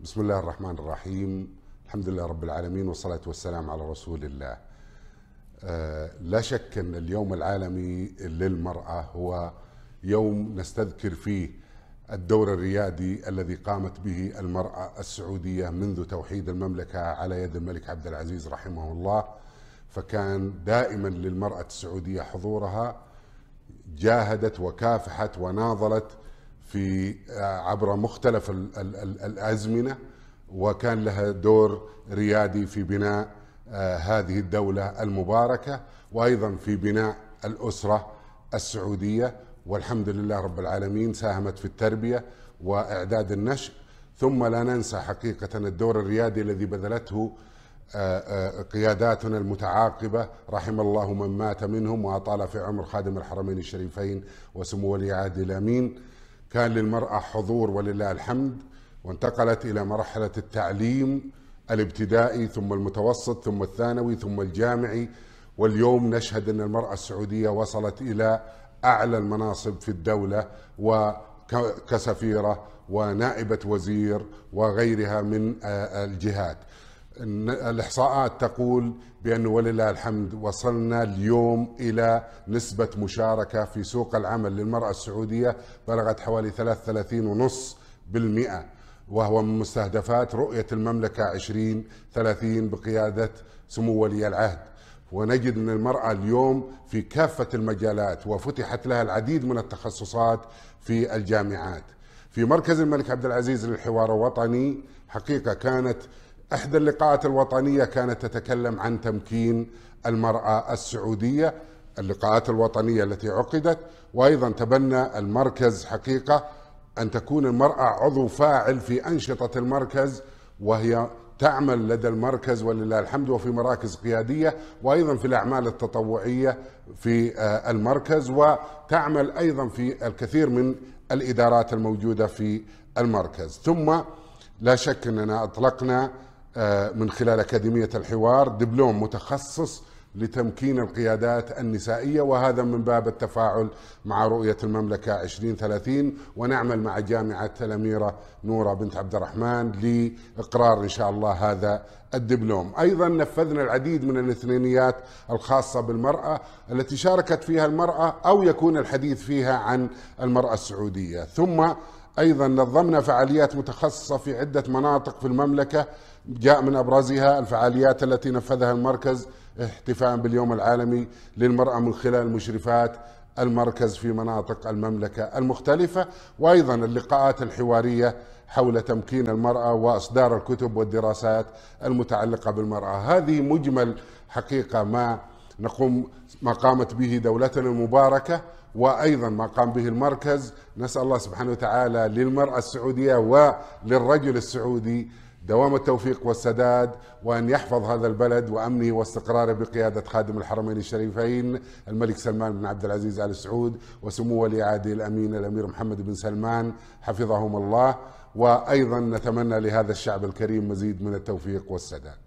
بسم الله الرحمن الرحيم الحمد لله رب العالمين والصلاة والسلام على رسول الله آه، لا شك أن اليوم العالمي للمرأة هو يوم نستذكر فيه الدور الريادي الذي قامت به المرأة السعودية منذ توحيد المملكة على يد الملك عبد العزيز رحمه الله فكان دائما للمرأة السعودية حضورها جاهدت وكافحت وناضلت في آه، عبر مختلف الازمنه وكان لها دور ريادي في بناء آه، هذه الدوله المباركه وايضا في بناء الاسره السعوديه والحمد لله رب العالمين ساهمت في التربيه واعداد النشء ثم لا ننسى حقيقه الدور الريادي الذي بذلته آه، قياداتنا المتعاقبه رحم الله من مات منهم واطال في عمر خادم الحرمين الشريفين وسمو ولي عهد الامين كان للمرأة حضور ولله الحمد وانتقلت إلى مرحلة التعليم الابتدائي ثم المتوسط ثم الثانوي ثم الجامعي واليوم نشهد أن المرأة السعودية وصلت إلى أعلى المناصب في الدولة وكسفيرة ونائبة وزير وغيرها من آه، الجهات الإحصاءات تقول بأنه ولله الحمد وصلنا اليوم إلى نسبة مشاركة في سوق العمل للمرأة السعودية بلغت حوالي 33.5% وهو من مستهدفات رؤية المملكة 2030 بقيادة سمو ولي العهد ونجد أن المرأة اليوم في كافة المجالات وفتحت لها العديد من التخصصات في الجامعات في مركز الملك عبد العزيز للحوار الوطني حقيقة كانت إحدى اللقاءات الوطنية كانت تتكلم عن تمكين المرأة السعودية اللقاءات الوطنية التي عقدت وأيضا تبنى المركز حقيقة أن تكون المرأة عضو فاعل في أنشطة المركز وهي تعمل لدى المركز ولله الحمد وفي مراكز قيادية وأيضا في الأعمال التطوعية في آه، المركز وتعمل أيضا في الكثير من الإدارات الموجودة في المركز ثم لا شك أننا أطلقنا آه، من خلال أكاديمية الحوار دبلوم متخصص لتمكين القيادات النسائية وهذا من باب التفاعل مع رؤية المملكة 2030 ونعمل مع جامعة الأميرة نورة بنت عبد الرحمن لإقرار إن شاء الله هذا الدبلوم أيضا نفذنا العديد من الاثنينيات الخاصة بالمرأة التي شاركت فيها المرأة أو يكون الحديث فيها عن المرأة السعودية ثم أيضا نظمنا فعاليات متخصصة في عدة مناطق في المملكة جاء من أبرزها الفعاليات التي نفذها المركز احتفاء باليوم العالمي للمرأة من خلال مشرفات المركز في مناطق المملكة المختلفة وأيضا اللقاءات الحوارية حول تمكين المرأة وإصدار الكتب والدراسات المتعلقة بالمرأة هذه مجمل حقيقة ما نقوم ما قامت به دولتنا المباركة وأيضا ما قام به المركز نسأل الله سبحانه وتعالى للمرأة السعودية وللرجل السعودي دوام التوفيق والسداد وأن يحفظ هذا البلد وأمنه واستقراره بقيادة خادم الحرمين الشريفين الملك سلمان بن عبد العزيز آل سعود وسمو ولي عهده الأمين الأمير محمد بن سلمان حفظهم الله وأيضا نتمنى لهذا الشعب الكريم مزيد من التوفيق والسداد